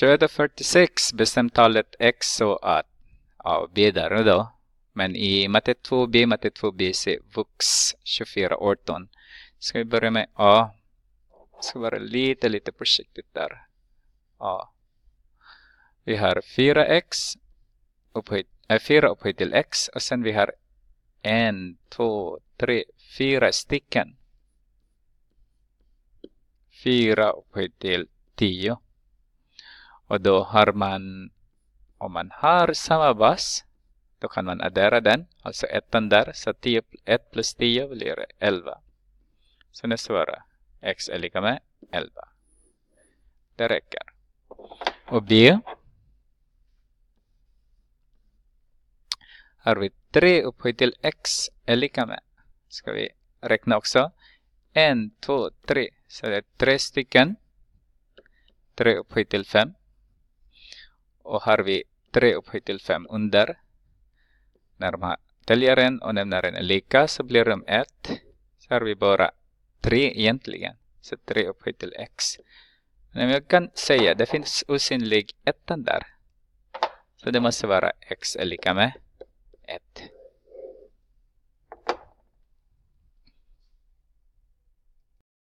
2146 bestämt talet x så att ja, b är där då. Men i matte 2b, matte 2bc, b vux 2418. Ska vi börja med a. Ska vara lite, lite försiktigt där. a. Vi har 4x upphöjt, äh, 4 upphöjt till x och sen vi har en, två, tre, fyra stycken. Fyra upphöjt till tio. Och då har man, om man Har samma bas, då kan man addera den, alltså ettan där, så 10, 1 plus 10 blir 11. Så nu svarar x är lika med 11. Det räcker. Och B har vi 3 upphöjt till x är lika med. Ska vi räkna också. 1, 2, 3. Så det är tre stycken. 3 upphöjt till 5 och har vi tre upphöjt till fem under. När de här täljaren och nämnaren är lika så blir de ett. Så har vi bara tre egentligen. Så tre upphöjt till x. Men jag kan säga, att det finns osynlig ettan där. Så det måste vara x är lika med ett.